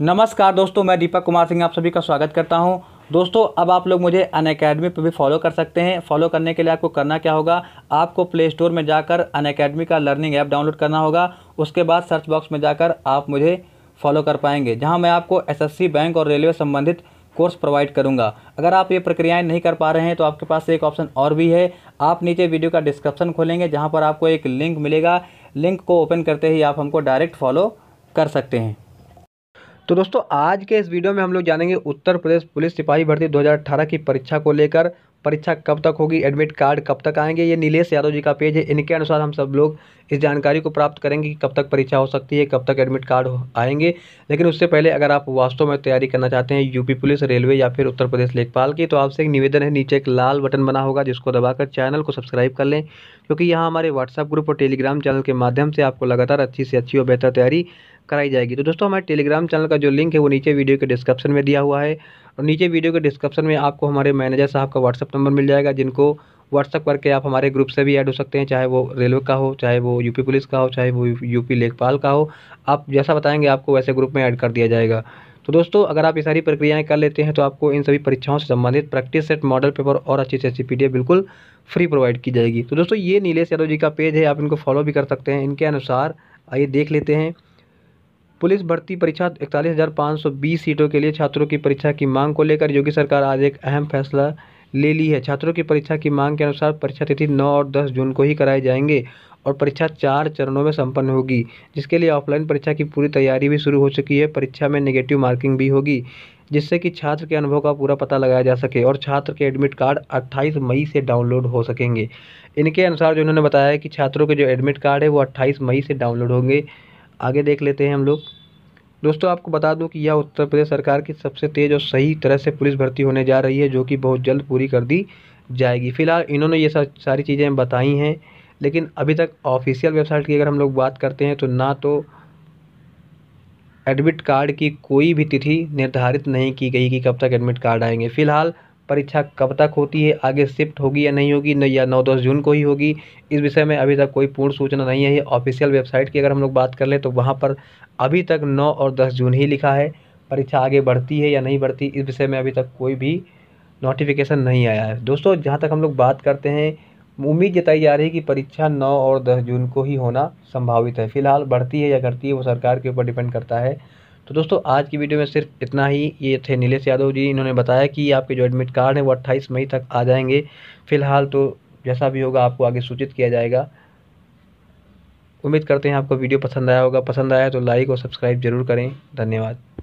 नमस्कार दोस्तों मैं दीपक कुमार सिंह आप सभी का स्वागत करता हूं दोस्तों अब आप लोग मुझे अन अकेडमी पर भी फॉलो कर सकते हैं फॉलो करने के लिए आपको करना क्या होगा आपको प्ले स्टोर में जाकर अन अकेडमी का लर्निंग ऐप डाउनलोड करना होगा उसके बाद सर्च बॉक्स में जाकर आप मुझे फॉलो कर पाएंगे जहाँ मैं आपको एस बैंक और रेलवे संबंधित कोर्स प्रोवाइड करूंगा अगर आप ये प्रक्रियाएं नहीं कर पा रहे हैं तो आपके पास एक ऑप्शन और भी है आप नीचे वीडियो का डिस्क्रिप्शन खोलेंगे जहां पर आपको एक लिंक मिलेगा लिंक को ओपन करते ही आप हमको डायरेक्ट फॉलो कर सकते हैं तो दोस्तों आज के इस वीडियो में हम लोग जानेंगे उत्तर प्रदेश पुलिस सिपाही भर्ती 2018 की परीक्षा को लेकर परीक्षा कब तक होगी एडमिट कार्ड कब तक आएंगे ये नीलेश यादव जी का पेज है इनके अनुसार हम सब लोग इस जानकारी को प्राप्त करेंगे कि कब तक परीक्षा हो सकती है कब तक एडमिट कार्ड आएंगे लेकिन उससे पहले अगर आप वास्तव में तैयारी करना चाहते हैं यूपी पुलिस रेलवे या फिर उत्तर प्रदेश लेखपाल की तो आपसे एक निवेदन है नीचे एक लाल बटन बना होगा जिसको दबाकर चैनल को सब्सक्राइब कर लें क्योंकि यहाँ हमारे व्हाट्सअप ग्रुप और टेलीग्राम चैनल के माध्यम से आपको लगातार अच्छी से अच्छी और बेहतर तैयारी कराई जाएगी तो दोस्तों हमारे टेलीग्राम चैनल का जो लिंक है वो नीचे वीडियो के डिस्क्रिप्शन में दिया हुआ है और नीचे वीडियो के डिस्क्रिप्शन में आपको हमारे मैनेजर साहब का व्हाट्सअप नंबर मिल जाएगा जिनको व्हाट्सअप करके आप हमारे ग्रुप से भी ऐड हो सकते हैं चाहे वो रेलवे का हो चाहे वो यूपी पुलिस का हो चाहे वो यूपी लेखपाल का हो आप जैसा बताएंगे आपको वैसे ग्रुप में ऐड कर दिया जाएगा तो दोस्तों अगर आप ये सारी प्रक्रियाएं कर लेते हैं तो आपको इन सभी परीक्षाओं से संबंधित प्रैक्टिस सेट मॉडल पेपर और अच्छी से अच्छी पी बिल्कुल फ्री प्रोवाइड की जाएगी तो दोस्तों ये नीलेश यादव जी का पेज है आप इनको फॉलो भी कर सकते हैं इनके अनुसार आइए देख लेते हैं पुलिस भर्ती परीक्षा इकतालीस हज़ार पाँच सौ बीस सीटों के लिए छात्रों की परीक्षा की मांग को लेकर योगी सरकार आज एक अहम फैसला ले ली है छात्रों की परीक्षा की मांग के अनुसार परीक्षा तिथि 9 और 10 जून को ही कराए जाएंगे और परीक्षा चार चरणों में संपन्न होगी जिसके लिए ऑफलाइन परीक्षा की पूरी तैयारी भी शुरू हो चुकी है परीक्षा में नेगेटिव मार्किंग भी होगी जिससे कि छात्र के अनुभव का पूरा पता लगाया जा सके और छात्र के एडमिट कार्ड 28 मई से डाउनलोड हो सकेंगे इनके अनुसार जो उन्होंने बताया है कि छात्रों के जो एडमिट कार्ड है वो 28 मई से डाउनलोड होंगे आगे देख लेते हैं हम लोग दोस्तों आपको बता दूं कि यह उत्तर प्रदेश सरकार की सबसे तेज़ और सही तरह से पुलिस भर्ती होने जा रही है जो कि बहुत जल्द पूरी कर दी जाएगी फिलहाल इन्होंने ये सारी चीज़ें बताई हैं लेकिन अभी तक ऑफिशियल वेबसाइट की अगर हम लोग बात करते हैं तो ना तो एडमिट कार्ड की कोई भी तिथि निर्धारित नहीं की गई कि कब तक एडमिट कार्ड आएंगे फिलहाल परीक्षा कब तक होती है आगे शिफ्ट होगी या नहीं होगी या नौ दस जून को ही होगी इस विषय में अभी तक कोई पूर्ण सूचना नहीं है ऑफिशियल वेबसाइट की अगर हम लोग बात कर लें तो वहाँ पर अभी तक नौ और दस जून ही लिखा है परीक्षा आगे बढ़ती है या नहीं बढ़ती इस विषय में अभी तक कोई भी नोटिफिकेशन नहीं आया है दोस्तों जहाँ तक हम लोग बात करते हैं उम्मीद जताई जा रही है कि परीक्षा 9 और 10 जून को ही होना संभावित है फिलहाल बढ़ती है या घटती है वो सरकार के ऊपर डिपेंड करता है तो दोस्तों आज की वीडियो में सिर्फ इतना ही ये थे नीलेश यादव जी इन्होंने बताया कि आपके जो एडमिट कार्ड हैं वो अट्ठाईस मई तक आ जाएंगे फ़िलहाल तो जैसा भी होगा आपको आगे सूचित किया जाएगा उम्मीद करते हैं आपको वीडियो पसंद आया होगा पसंद आया तो लाइक और सब्सक्राइब जरूर करें धन्यवाद